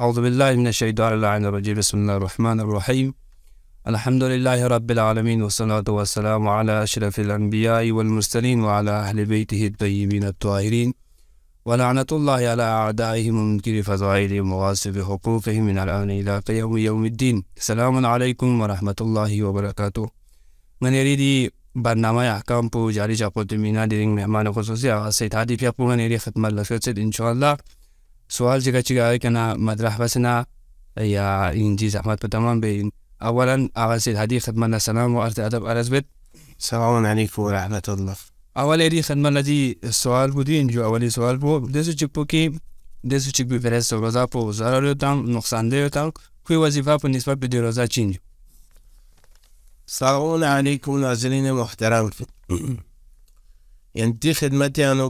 أعوذ بالله من الشيطان اللعين الرجيم بسم الله الرحمن الرحيم الحمد لله رب العالمين والصلاة والسلام على أشرف الأنبياء والمرسلين وعلى أهل بيته الطيبين الطاهرين ولعنة الله على أعدائهم ومنكر فضائلهم وغاصب حقوقهم من الآن إلى قيام يوم الدين السلام عليكم ورحمة الله وبركاته من يريد برنامه أحكام بو جاري جاكو تمينا ديرين مهمان خصوصي السيد هادي فيقو من يريد خدمة لفيوتسد إن شاء الله سوال جگہ چگا ہے کنه مدرح بسنا یا ان انجی زحمت په تمام بین اولا آغاز سید هدي خدمتنا سلام عرض عدب عرض بیت سلام علیکم و رحمت اللہ اول ایری خدمتنا لدی سوال بودی اینجا اولی سوال بود دسو چې پوکی دسو چې به فرست روزا پو zarar یوتم نقصان دی یوتم کوی وظیفه په نسبت دی روزا چین جو سلام علیکم ناظرین محترم یعنی خدمتی انو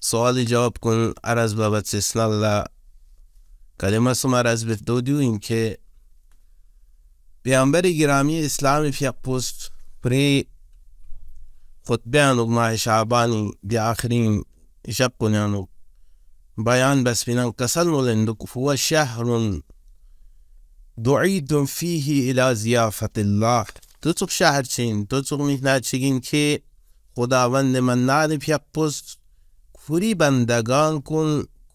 سوالي جوابكن عرض بابت سسنالا کلمه سم عرض بفتودیو این که پیامبر گرامی اسلام فیق پوست پری خطبیانو ما شعبانی بی آخرین شب کنانو بیان بس بنان كسلنا لندك کفو شهر دعید فيه إلى زيافة الله تو تو شهر تو تو مهنا شين که خداوند من نعرف يقبست खुरी बंदगान कुन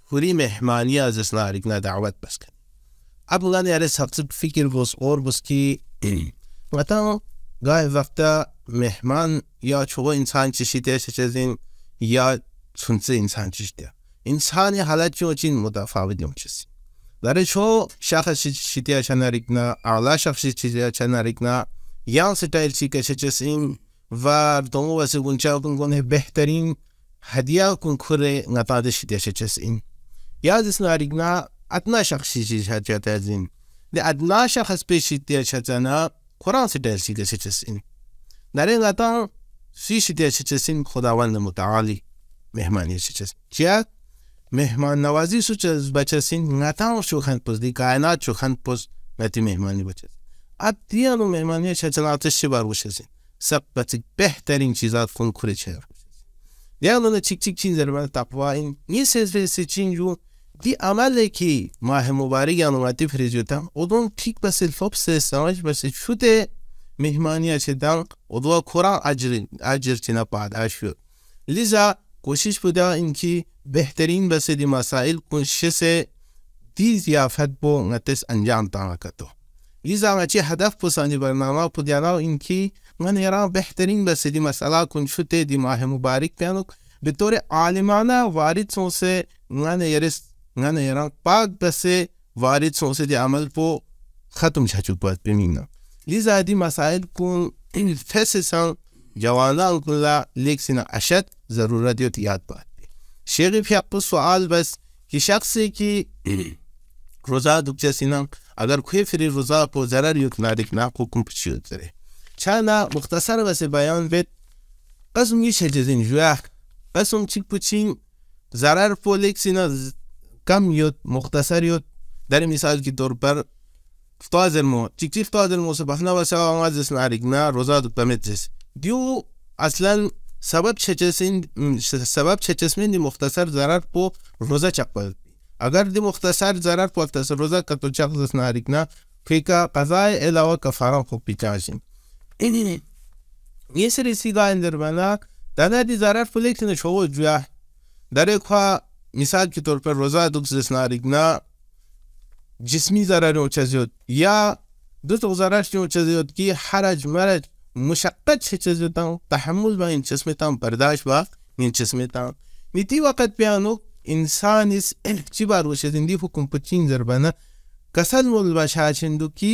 खुरी मेहमानी आजसना आरिकना दावत बस कर अब उन्होंने अरे सबसे फिक्र बस और बस की बताओ गाय वक्त मेहमान या छो इंसान चिशीते चीज़ें या सुनसे इंसान चिशते इंसान हालात चो चिन मुताफावत यों चिसी दरे छो शाख शितिया छना रिकना आला शख्स शितिया छना रिकना या स्टाइल सी कैसे चिसिंग वार दोनों वैसे गुंचा गुन هدية كون كوري نطادش ديشة تسعين يا دسنا ريقنا أتناشر خشيشي شاتيا تازين لأتناشر خسبيشي ديشة تانا قرآن سيديشي ديشة تسعين نارين غطان سيشي ديشة تسعين خداوان المتعالي مهمان يشة تسعين جاك मेहमान नवाजी सुच बचे सिंह गाताओं चोखन पुस दी कायनात चोखन पुस मैती मेहमानी बचे अब दिया लो मेहमानी अच्छा चलाते शिवार बचे सिंह सब बच्चे बेहतरीन चीज़ात कौन खुरे छह یاڵەنە چین زەرمان تاپواین نی سێزێسی چین و دی ئەمالێکی ماهموباری یانوماتی فرێجێتان ئۆدۆن تیک بەسل فۆپ سێسەوەش بەسی چودێ میهمانیە چێدان ئۆدوە کورا ئاجرین ئاجرچینە پاد ئاشو لیزا کوشش بودا اینکی بهترین بەسەدی مەسائل کون شسێ دی زیافەت بۆ نەتس ئەنجام تاەکەتەوە لیزا مەچی هەدف پسانی بەرنامە پودیانا و اینکی من یاران بهترین بسیدی مسئله کن شده دی ماه مبارک پیانوک به طور عالمانه وارد سو سے من یارس من یاران پاک بسه وارد سو سے دی عمل پو ختم شا چک بات بمینا لذا دی مسائل کن فسسان جوانان کلا لیکسینا اشد ضرورت یاد بات शेरिफ आपको सवाल बस कि शख्स की रोज़ा दुख जैसी ना अगर खुए फिर रोज़ा को ज़रा युत नारिक ना हुक्म पूछियो करे چند مختصر واسه بیان بد قسم یه شجز اینجوه قسم چیک پوچین ضرر پولکس اینا کم یاد مختصر یاد در مثال که دور بر افتاز المو چیک چی افتاز المو سبحنا و سوا ما جس معرقنا روزاد بمت جس دیو اصلا سبب چچسین سبب چچسمین دی مختصر ضرر پو روزا چقبل اگر دی مختصر ضرر پو افتاز روزا کتو چقزس نارقنا فیکا قضای علاوه کفاره خو پیچاشیم edinin. 예슬이씨가 인들 बना दादा 디자라 플렉스는 쇼고 주야 दरेखा मिसाल के तौर पर रोज़ा दुखना रिगना जिसमी ज़रा चजत या दुख ज़रा चजत की हरज मरज मुशक्त से चजता हूँ तहमुल बा इन चश्मता हूँ बर्दाश्त बा इन चश्मता हूँ नीति वक़्त बयान इंसान इस एहची बार वो जिंदी हुकुम पचिन जरबाना कसल मुलबा शाह हिंदू की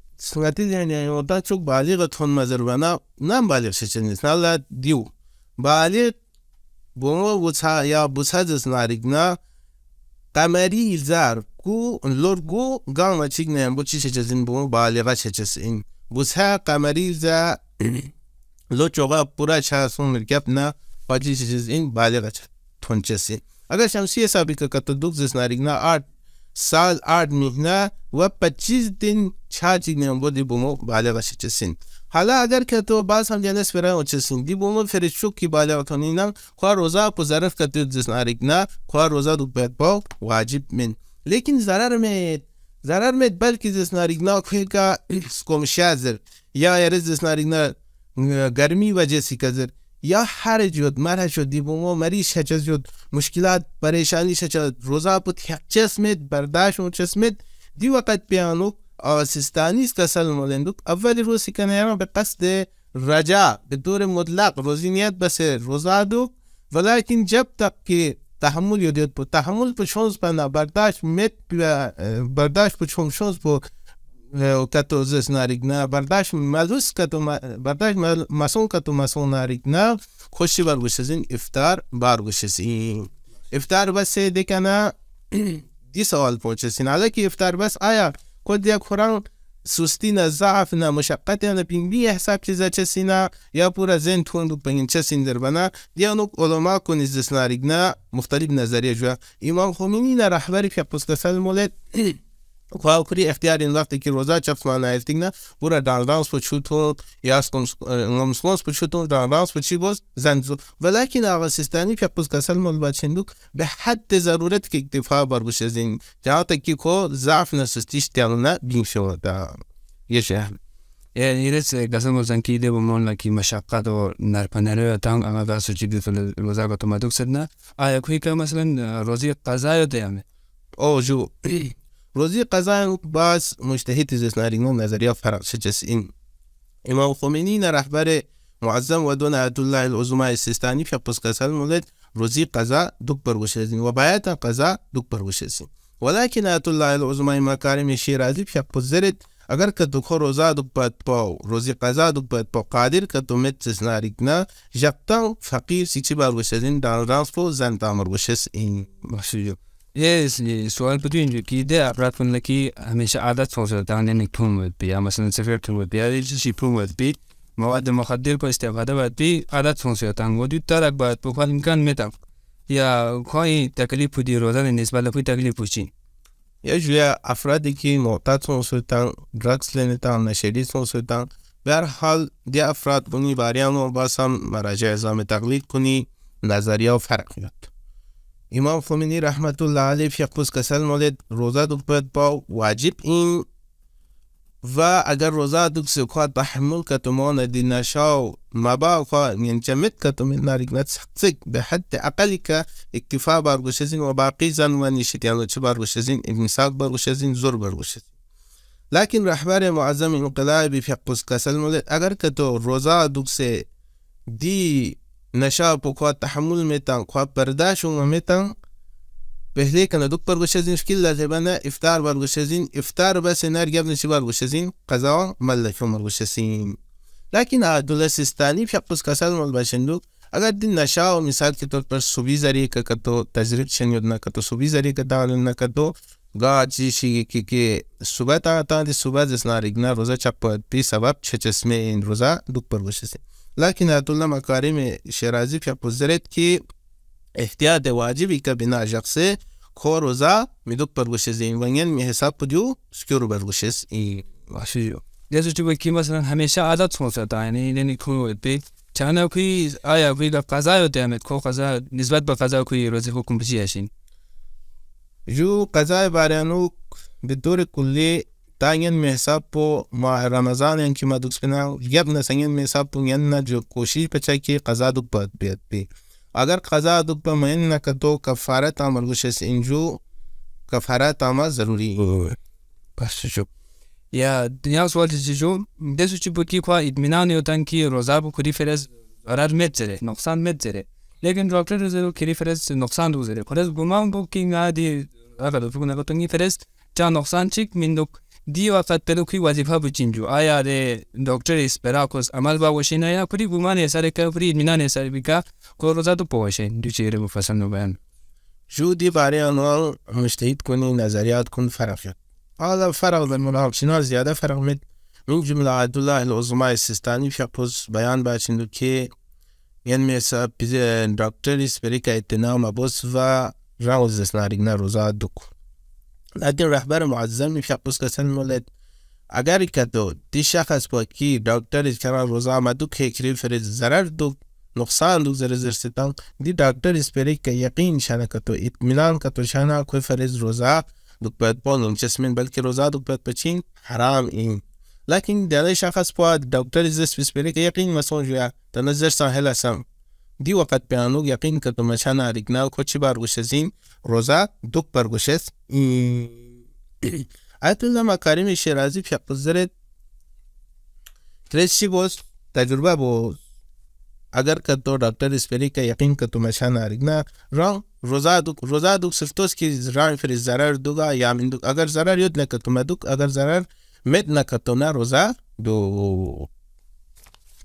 Suratil yani orada çok baligatun mazırvana nam baliğ seçeniz. Nalla diu. Baliğ bunu ça ya bu buçadız narigna kameri ilzar ku lorgu gama çignen bu çiçecesin bunu baliğa çiçesin. ça kameri ilza lo çoğa pura çasun lirgapna paçi çiçesin baliğa tonçesin. Agar şemsiye sabika kataduk zis narigna art साल आठ महिना व पच्चीस दिन 차지는 디 보모 말아가시지 신 hala agar ke to ba sam jane sfera ochesin di bomo ferishuk ki bala toninan kwa roza po zarf ka tu jisn arikna kwa roza du bet bo wajib min lekin zarar me zarar me balki jisn arikna khwe ka skomshazir ya yariz jisn arikna गर्मी वजह से कजर یا هر جد مرح شد دیبومو و مریش هچز جد مشکلات پریشانی شد روزا پت چسمید برداشت و چسمید دی وقت پیانو آسستانیز کسل مولندوک اول روز کنیران به قصد رجا به طور مطلق روزینیت بس روزا دو ولیکن جب تک که تحمل یودیت پو تحمل پو شونز پنا برداشت میت برداشت پو شونز پو като خوشی افتار افتار بس دی سوال پوچسین حالا که افتار بس آیا کد یک خوران سستی نه ضعف نه مشقت نه پینگی حساب چیزا چسینا یا پورا زن توندو پنگین چسین در بنا دیانو علما کن از مختلف نظریه جوا امام خمینی نه رهبری که مولد خواب اختیار این وقتی که روزا چپ سمانه ایفتیگ نه بورا دان رانس پا چوتو یا سکم سکونس پا چی بوز زنزو ولیکن سیستانی به حد ضرورت که اکتفا بر بشه زین جانتا که کو زعف نسستیش دیانو نه بین شو یه شه زنکی دی لکی مشاقت و نرپنره و انا چی آیا کوی مثلا روزی او جو روزي قزان باز مجتهد از اسناریمون نظریه فرانسه جسئین امام خمینی رهبر معظم و دون عبدالله العظماء السیستانی فی قص قزان مولد روزی قزا دوک بروشزین و قزا دوک بروشزین ولكن عبدالله العظماء مکارم شیرازی فی قص زرد اگر که دکھو روزا دک بات پاو روزی قزا دک بات پاو قادر که تو مت سناریگنا جبتان فقیر سیچی بار وشزین دان رانسفو زن تامر وشز این مشویو Yes, so ein bedingt ki der brat von leki hamisha adat so the dan in pun with be amasan sefer pun with be is she pun with be مواد مخدر کو استفاده باید بی عادت فونسیاتن وجود دارد باید بخواد امکان میتم یا خواهی تکلیف دی روزن نسبت لپی تکلیف پوشین یا جویا افرادی که معتاد سون سلطان درکس لنتان نشدی سون سلطان به هر حال دی افراد بونی باریان و باسم مراجع زام تقلید کنی نظریه و فرق یاد امام خمینی رحمت الله علیه فیقوس کسل مولد روزه دو باید با واجب این و اگر روزه دوک سکوه تحمل کتمان دی نشاو مبا تو من کتمان نت سختک به حد اقلی که اکتفا برگوشزین و باقی زن و نیشید یعنی چه برگوشزین امساق برگوشزین زور برگوشزین لكن رهبر معظم انقلابی فیقوس کسل مولد اگر که تو روزه دوک سه دی نشاپ kwa tahammul metan kwa berdashuma metan behleyken aduk bargışazin şkilla tebana iftar bargışazin iftar bas enar gabni şi bargışazin qazawa mallakum bargışazin lakin adula sistani şapus kasal mal başınduk اگر دن نشا و مثال کے طور پر صبح ذریعے کا کتو تجرب شن یودنا کتو صبح ذریعے کا دالنا کتو گا چی شی کی کی صبح تا تا دی صبح جسنا رگنا روزہ چپ پی سبب چچس میں روزہ دک پر وشسے Lakin Ayetullah Makarimi Şirazi yapuzzer et ki ihtiyade vacibi ka bina jakse koruza miduk berguşiz yengen mi hesap kudiyu skuru berguşiz i vaşiyo. जैसे चुके कि मसलन हमेशा आदत हो जाता है नहीं नहीं कोई पे चाहना कोई आया कोई दा कजा होते हैं को कजा निस्बत पर कजा कोई रोजे हुक्म बची है जो कजा बारे अनुक बिदूर कुल्ली Tájenme sapo ma Ramazan en ki maduk spina yabna sanyenme sapo yanna जो कोशिश पचा के कजा दुख पद बेत पे अगर कजा दुख पर मन न कर तो कफारा तामर गुश इंजो कफारा तामा जरूरी बस चुप या dünya sualti cicu de suçu bu ki kwa idminan yotan ki roza bu kuri ferez arar metzere noksan metzere लेकिन डॉक्टर जो खिरी फरेज नुकसान दूसरे फरेज गुमान बुक की गा दी अगर तो गुना तो नहीं फरेज चा नुकसान चिक मिंदुक Diyuaka telukui vazifa bucinju. Aya de doctori spera cos amal ba washina ya kuri gumane sare ka kuri minane sare bika koroza tu poșe. Duce ere mufasan no bayan. شو دي باري انوال مجتهد كوني نظريات كون فرق هذا فرق المناهب شنو زيادة فرق مد من جملة عبد الله العظمى السيستاني في بوز بيان باشندو كي ين مسا بيزي دكتور اسبريكا اتنا ما بوز و راوز اسنا رجنا روزا دوكو لكن الرهبر معزم شخص كسن مولد اگر کدو دی شخص با کی دکتر کنار روزا آمدو که کری فرید زرر دو نقصان دو زر زر ستان دی دکتر اسپری که یقین شانه کتو اطمینان کتو شانه که فرید روزا دوک باید بانون چسمین بلکه روزا دوک باید بچین حرام این لكن دلی شخص با دکتر زر اسپری که یقین مسون جویا تنظر ساحل اسم دی وقت پیانوگ یقین کردم شان آریگنال کو چی برگوشزیم روزا دوک برگوشز ایت الله مکاریم شیرازی پیق بزرد ترس چی بوز تجربه بوز اگر که تو ڈاکٹر اسپری کا یقین کا تمہیں شان آرگنا رنگ روزا دک روزا دک صرف تو اس کی رنگ پھر ضرر دوگا یا من دک اگر ضرر یود نہ کہ تمہیں دک اگر ضرر مت نہ کہ تو نہ روزا دو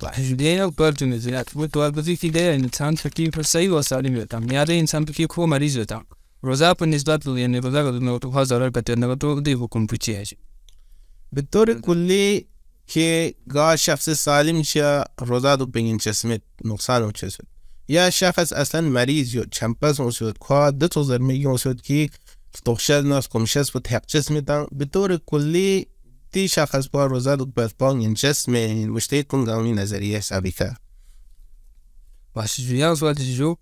Judeo Burton is at with well with the day in town for keep for say was out in it. Am yare in some few cool maris it. Rozapun is that the never that no to has other but never to the who computation. Bittor kulli ke ga şahsı salim și roza du pengin çesmet noksan o çesmet. Ya şahıs aslan mariz yo çampaz o söt kwa de to zerme yo söt ki tohșaz nas komșaz bu tek çesmetan da. bittor kulli دی شخص با rozado perpõe justamente وشته com uma نظریه sabica. Başlıca sual جو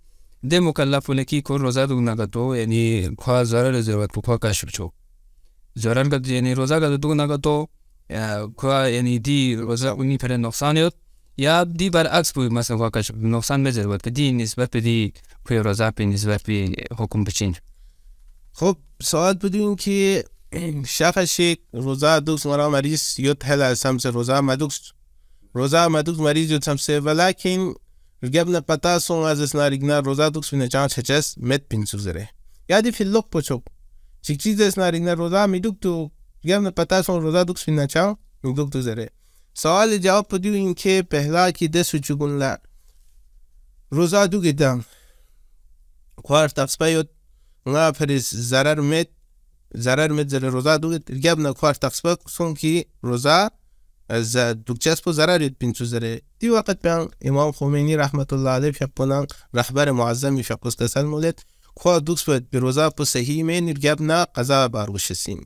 ده مکلفونه روزه دو نغتو یعنی خوا زرار زیروت کشف چو زرار یعنی روزه دو یعنی دی روزه اونی پر نقصان یاد یا دی برعکس بود مثلا خواه کشف نقصان که نسبت دی که روزه نسبت حکم بچین خب ساعت بدون که Şafa Şeyh रोज़ा दुख मरा मरीज़ युद्ध है लासम से रोज़ा मदुख रोज़ा मदुख मरीज़ युद्ध समसे velakin قبل قطاس azasına rigna roza duks bine can çeçes met bin suzere. Yani fillok poçok. Çikçiz esna rigna roza miduk tu قبل قطاس roza duks bine can miduk tu zere. Sual cevap diyor inke pehla ki de suçugunlar. Roza duk edem. Kuar tafspayot. Nga feriz zarar met zararmet zara roza duget rgabna kwar taxpa sonki roza за дукчаспо зарар ед пинчу заре ди вақт пян имом хумейни раҳматуллоҳ алайҳ фиқпунан раҳбари муаззами фиқустасал мулет куа дукспет бирӯза пу саҳи менир габна қаза барғушасим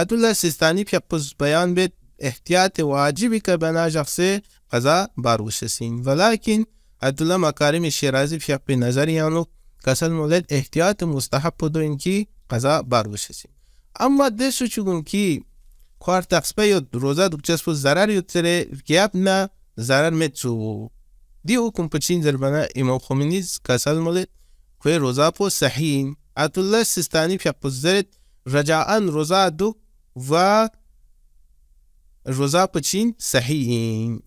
адулла систани фиқпус баян бет эҳтиёти ваҷиби кабана жахсе қаза барғушасим валакин адулла макарими ширази фиқпи назари яну касал мулет эҳтиёти мустаҳаб пудуин ки қаза барғушасим Ama de suçulun ki kuar taqspayot roza dukçaspo zarar yotere yapna zarar metsu. Di hukum pachin zerbana imam Khominiz kasalmalı kwe roza po sahim. Atullah Sistani fiyakpo zeret racaan roza duk va roza pachin sahim.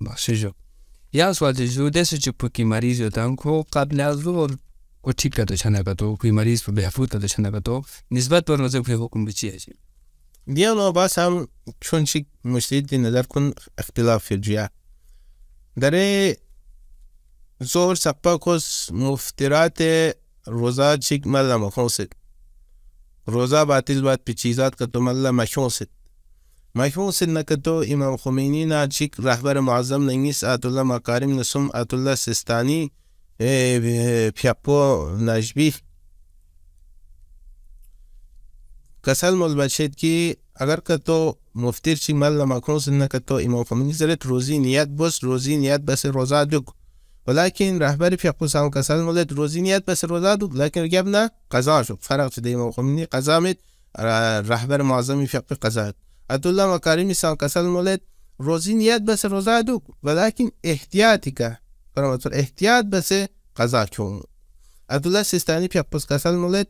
Bak şu yok. Yalnız vadeci de suçu puki marizyodan ko kabne azul को ठीक था तो छना का तो कोई मरीज पर बेहफूज था तो छना का तो नस्बत पर नजर في حكم بتشيء ديالو باس هم چون شي مشتید نظر کن اختلاف في الجهة داره زور سپا کس مفترات روزا چیک ملا مخون سید روزا باطل بات پی چیزات کتو ملا مشون سید مشون سید نکتو امام خمینی نا چیک رهبر معظم نگیس آتولا مکارم نسوم آتولا سستانی پیاپو نجبی کسل البشید کی اگر که تو مفتیر چی مال مکرون سنه که تو امام خمینی زرت روزی نیت بس روزی نیت بس روزا دوک ولیکن رهبر پیاپو سام کسل مولد روزی نیت بس روزا دوک لیکن رگب نه قضا شد فرق شده امام خمینی قضا مید رهبر معظمی پیاپو قضا عبدالله مکارمی سام کسل مولد روزی نیت بس روزا دوک ولیکن احتیاطی که për ehtiyat bese kaza çoğunluğu. Abdullah Sistani pjapës ka salmullet,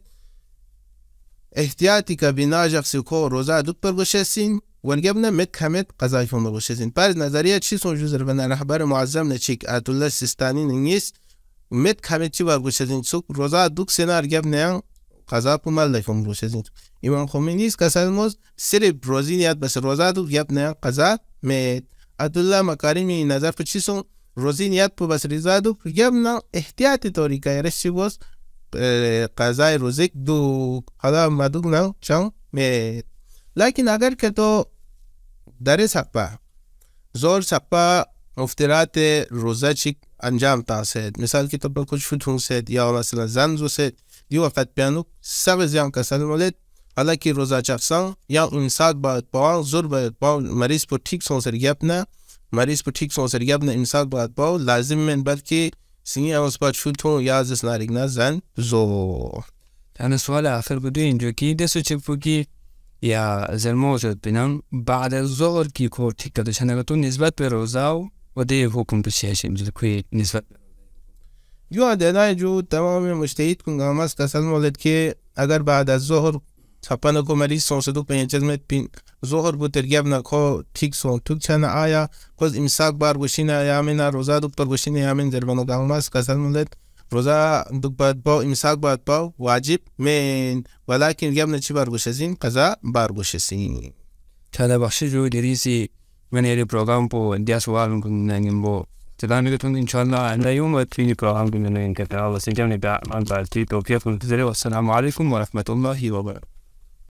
احتیاطی که بنا شخصی کو روزا دوت پر گوشسین ونگبنا مت همت قضای فون گوشسین پر نظریه چی سون جوزر بنا رهبر معظم نچیک عطله سیستانی نیس مت همت چی ور گوشسین سوک روزا دوک سنار گب نه قضا پمل لفون گوشسین امام خمینی اس کسلموز سر روزی نیت بس روزا دوک گب نه قضا مت عبدالله مکارمی نظر پر سون Roziniyat pubasrizadu yabna ihtiyati torika ereshibos qazai rozik du hala madug nang chang me lakin agar ke to dare sakpa zor sakpa मुफ्तरात रोज़ा चिक अंजाम तासद मिसाल के तौर पर कुछ फुथुंग से या मसला जंजो से दियो वक़्त प्यानुक सब ज्याम का सलमलत हालांकि रोज़ा चफसा या इंसाद बाद पाव जुर्ब पाव मरीज पर ठीक सों सर यपना मरीज को ठीक सोच रही अपने इंसान बात पाओ लाजिम में बल्कि سنين أو سبات شو تو يازس ناريك نازن زو أنا سؤال آخر بدين جو كي دسو تشبوكي يا زل موجود بنام بعد الظهر كي كور تيكا دشان غتو نسبة بروزاو ودي حكم بشيش مجل كوي نسبة جو عدنا جو تمام مجتهد كن غامس كسل مولد كي اگر بعد الظهر छप्पन को मरीज सौ सदुक पैंचल में पिन जोहर बु तेरगेब न खो ठीक सो तुक छन आया खुद इमसाक बार गुशिन यामिन रोजा दुक पर गुशिन यामिन जरबन गामस कसल मुलत रोजा दुक बाद पाव इमसाक बाद पाव वाजिब में वलाकिन çi न छि बार गुशसिन कजा बार गुशसिन tala baxshi jo derisi men eri program po dias wal kun nangin bo tedan ge tun inshallah anda yum program kun nangin ka Allah sinjam ne ba man ba ti to pia aleyküm, tere wa assalamu alaikum